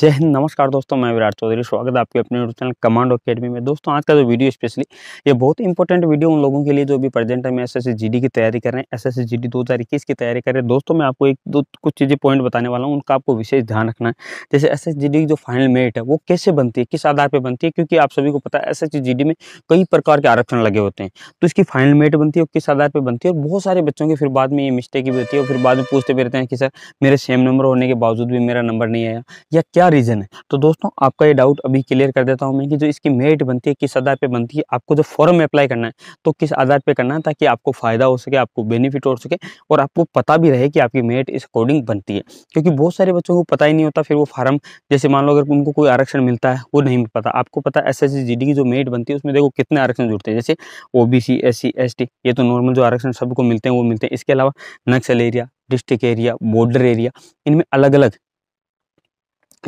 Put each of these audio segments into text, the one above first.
जय हिंद नमस्कार दोस्तों मैं विराट चौधरी स्वागत है आपके अपने यूट्यूब चैनल कमांडो अकेडमी में दोस्तों आज का जो वीडियो स्पेशली ये बहुत इंपॉर्टेंट वीडियो उन लोगों के लिए जो भी प्रेजेंट है एस एस एस की तैयारी कर रहे हैं एस एस जी डी की तैयारी कर रहे हैं दोस्तों मैं आपको एक दो कुछ चीज़ें पॉइंट बताने वाला हूँ उनका आपको विशेष ध्यान रखना है जैसे एस एस की जो फाइनल मेरिट है वो कैसे बनती है किस आधार पर बनती है क्योंकि आप सभी को पता है एस एस में कई प्रकार के आरक्षण लगे होते हैं तो इसकी फाइनल मेरिट बनती है किस आधार पर बनती है और बहुत सारे बच्चों की फिर बाद में ये मिस्टेक भी होती है और फिर बाद में पूछते भी रहते हैं कि सर मेरे सेम नंबर होने के बावजूद भी मेरा नंबर नहीं आया या क्या क्या रीज़न है तो दोस्तों आपका ये डाउट अभी क्लियर कर देता हूँ मैं कि जो इसकी मेरिट बनती है किस आधार पे बनती है आपको जो फॉर्म में अप्लाई करना है तो किस आधार पे करना है ताकि आपको फ़ायदा हो सके आपको बेनिफिट हो सके और आपको पता भी रहे कि आपकी मेरिट इस अकॉर्डिंग बनती है क्योंकि बहुत सारे बच्चों को पता ही नहीं होता फिर वो फार्म जैसे मान लो अगर उनको कोई आरक्षण मिलता है वो नहीं मिल पाता आपको पता एस एस की जो मेरिट बनती है उसमें देखो कितने आरक्षण जुड़ते हैं जैसे O B C S C S T ये तो नॉर्मल जो आरक्षण सबको मिलते हैं वो मिलते हैं इसके अलावा Naxal area district area border area इनमें अलग अलग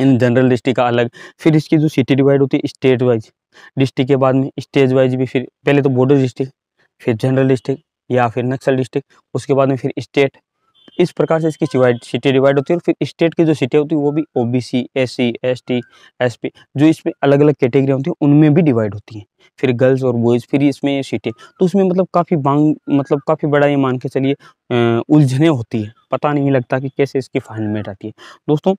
इन जनरल डिस्ट्रिक्ट का अलग फिर इसकी जो सिटी डिवाइड होती है स्टेट वाइज डिस्ट्रिक्ट के बाद में स्टेज वाइज भी फिर पहले तो बॉर्डर डिस्ट्रिक्ट फिर जनरल डिस्ट्रिक्ट या फिर नक्सल डिस्ट्रिक्ट उसके बाद में फिर स्टेट इस प्रकार से इसकी सिटी डिवाइड होती है और फिर स्टेट की जो सिटी होती है वो भी O B C S C S T S P जो इसमें अलग अलग कैटेगरी होती है उनमें भी डिवाइड होती है फिर गर्ल्स और बॉयज़ फिर इसमें सिटी तो उसमें मतलब काफ़ी बांग मतलब काफ़ी बड़ा ये मान के चलिए उलझने होती है पता नहीं लगता कि कैसे इसकी फाइनल मेट आती है दोस्तों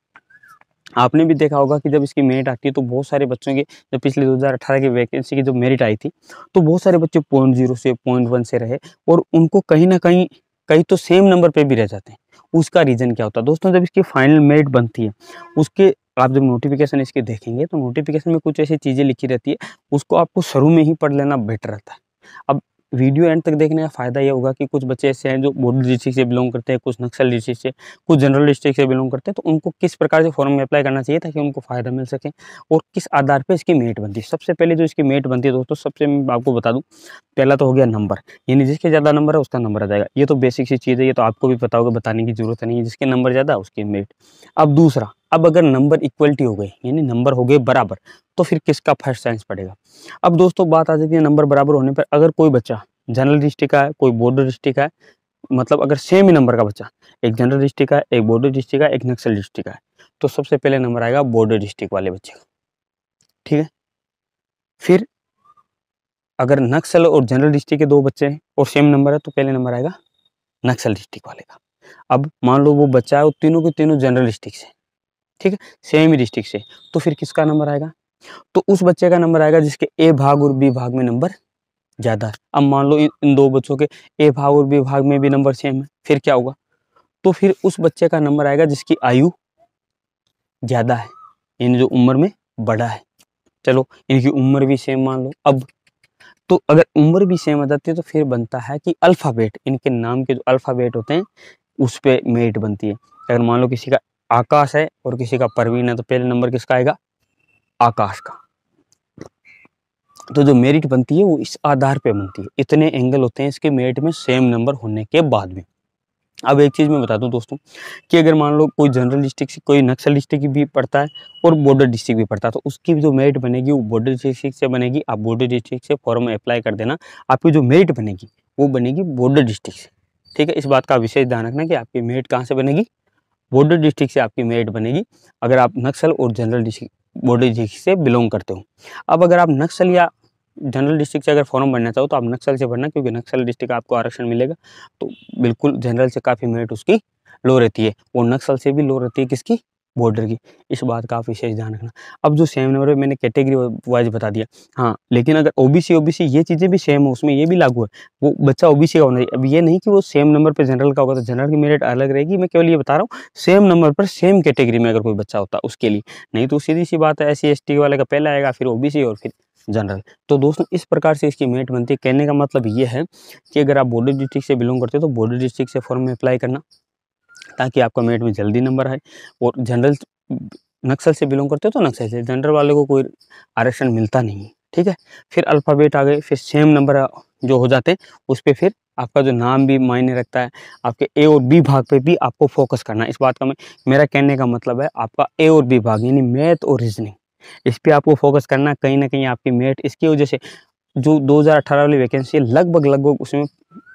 आपने भी देखा होगा कि जब इसकी मेरिट आती है तो बहुत सारे बच्चों के जब पिछले 2018 की वैकेंसी की जब मेरिट आई थी तो बहुत सारे बच्चे पॉइंट जीरो से पॉइंट वन से रहे और उनको कहीं ना कहीं कहीं तो सेम नंबर पे भी रह जाते हैं उसका रीज़न क्या होता है दोस्तों जब इसकी फाइनल मेरिट बनती है उसके आप जब नोटिफिकेशन इसके देखेंगे तो नोटिफिकेशन में कुछ ऐसी चीज़ें लिखी रहती है उसको आपको शुरू में ही पढ़ लेना बेटर रहता है अब वीडियो एंड तक देखने का फ़ायदा ये होगा कि कुछ बच्चे ऐसे हैं जो बोर्ड डिस्ट्रिक्ट से बिलोंग करते हैं कुछ नक्सल डिस्ट्रिक्ट से कुछ जनरल डिस्ट्रिक्ट से बिलोंग करते हैं तो उनको किस प्रकार से फॉर्म में अप्लाई करना चाहिए ताकि उनको फ़ायदा मिल सके और किस आधार पर इसकी मेट बनती है सबसे पहले जो इसकी मेट बनती है दोस्तों सबसे मैं आपको बता दूँ पहला तो हो गया नंबर यानी जिसके ज़्यादा नंबर है उसका नंबर आ जाएगा ये तो बेसिक सी चीज़ है ये तो आपको भी पता होगा बताने की जरूरत नहीं है जिसके नंबर ज़्यादा उसकी मेट अब दूसरा अब अगर नंबर इक्वलिटी हो गए यानी नंबर हो गए बराबर तो फिर किसका फर्स्ट साइंस पड़ेगा अब दोस्तों बात आ जाती है नंबर बराबर होने पर अगर कोई बच्चा जनरल डिस्ट्रिक्ट का है कोई बॉर्डर डिस्ट्रिक्ट का है मतलब अगर सेम ही नंबर का बच्चा एक जनरल डिस्ट्रिक्ट का है एक बॉर्डर डिस्ट्रिक्ट का एक नक्सल डिस्ट्रिक्ट का है तो सबसे पहले नंबर आएगा बॉर्डर डिस्ट्रिक्ट वाले बच्चे का ठीक है फिर अगर नक्सल और जनरल डिस्ट्रिक्ट के दो बच्चे हैं और सेम नंबर है तो पहले नंबर आएगा नक्सल डिस्ट्रिक्ट वाले का अब मान लो वो बच्चा है वो तीनों के तीनों जनरल डिस्ट्रिक्ट से ठीक है सेम डिस्ट्रिक्ट से तो फिर किसका नंबर आएगा तो उस बच्चे का नंबर आएगा जिसके ए भाग और बी भाग में नंबर ज़्यादा है अब मान लो इन दो बच्चों के ए भाग और बी भाग में भी नंबर सेम है फिर क्या होगा तो फिर उस बच्चे का नंबर आएगा जिसकी आयु ज़्यादा है यानी जो उम्र में बड़ा है चलो इनकी उम्र भी सेम मान लो अब तो अगर उम्र भी सेम आ जाती है तो फिर बनता है कि अल्फ़ाबेट इनके नाम के जो अल्फ़ाबेट होते हैं उस पर मेरिट बनती है अगर मान लो किसी का आकाश है और किसी का परवीन है तो पहले नंबर किसका आएगा आकाश का तो जो मेरिट बनती है वो इस आधार पे बनती है इतने एंगल होते हैं इसके मेरिट में सेम नंबर होने के बाद में अब एक चीज़ मैं बता दूं दोस्तों कि अगर मान लो कोई जनरल डिस्ट्रिक्ट से कोई नक्सल डिस्ट्रिक्ट भी पड़ता है और बॉर्डर डिस्ट्रिक्ट भी पड़ता है तो उसकी जो मेरिट बनेगी वो बॉर्डर डिस्ट्रिक्ट से बनेगी आप बॉर्डर डिस्ट्रिक्ट से फॉर्म में अप्लाई कर देना आपकी जो मेरिट बनेगी वो बनेगी बॉर्डर डिस्ट्रिक्ट से ठीक है इस बात का विशेष ध्यान रखना कि आपकी मेरिट कहाँ से बनेगी बॉर्डर डिस्ट्रिक्ट से आपकी मेरिट बनेगी अगर आप नक्सल और जनरल डिस्ट्रिक्ट बॉर्डर डिस्ट्रिक्ट से बिलोंग करते हो अब अगर आप नक्सल या जनरल डिस्ट्रिक्ट से अगर फॉर्म भरना चाहो तो आप नक्सल से भरना क्योंकि नक्सल डिस्ट्रिक्ट आपको आरक्षण मिलेगा तो बिल्कुल जनरल से काफ़ी मेरिट उसकी लो रहती है और नक्सल से भी लो रहती है किसकी बॉर्डर की इस बात का आप विशेष ध्यान रखना अब जो सेम नंबर पे मैंने कैटेगरी वाइज बता दिया हाँ लेकिन अगर ओबीसी ओबीसी ये चीज़ें भी सेम हो उसमें ये भी लागू है वो बच्चा ओबीसी का होना चाहिए अब ये नहीं कि वो सेम नंबर पे जनरल का होगा तो जनरल की मेरिट अलग रहेगी मैं केवल ये बता रहा हूँ सेम नंबर पर सेम कैटेगरी में अगर कोई बच्चा होता उसके लिए नहीं तो सीधी सी बात है एस सी वाले का पहला आएगा फिर ओ और फिर जनरल तो दोस्तों इस प्रकार से इसकी मेरिट बनती है कहने का मतलब ये है कि अगर आप बॉर्डर डिस्ट्रिक्ट से बिलोंग करते हो तो बॉर्डर डिस्ट्रिक्ट से फॉर्म में अप्लाई करना ताकि आपका मेरिट में जल्दी नंबर आए और जनरल नक्सल से बिलोंग करते हो तो नक्सल से जनरल वाले को कोई आरक्षण मिलता नहीं है ठीक है फिर अल्फ़ाबेट आ गए फिर सेम नंबर जो हो जाते हैं उस पर फिर आपका जो नाम भी मायने रखता है आपके ए और बी भाग पे भी आपको फोकस करना है इस बात का मैं मेरा कहने का मतलब है आपका ए और बी भाग यानी मैथ और रीजनिंग इस पर आपको फोकस करना कहीं ना कहीं आपकी मैथ इसकी वजह से जो 2018 वाली वैकेंसी लगभग लगभग उसमें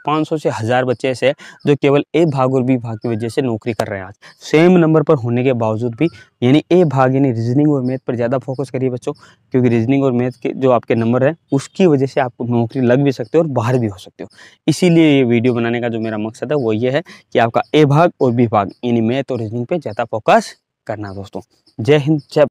500 से हज़ार बच्चे ऐसे हैं जो केवल ए भाग और बी भाग की वजह से नौकरी कर रहे हैं आज सेम नंबर पर होने के बावजूद भी यानी ए भाग यानी रीजनिंग और मैथ पर ज़्यादा फोकस करिए बच्चों क्योंकि रीजनिंग और मैथ के जो आपके नंबर हैं उसकी वजह से आपको नौकरी लग भी सकते हो और बाहर भी हो सकते हो इसीलिए ये वीडियो बनाने का जो मेरा मकसद है वो ये है कि आपका ए भाग और बी भाग यानी मैथ और रीजनिंग पर ज़्यादा फोकस करना दोस्तों जय हिंद जय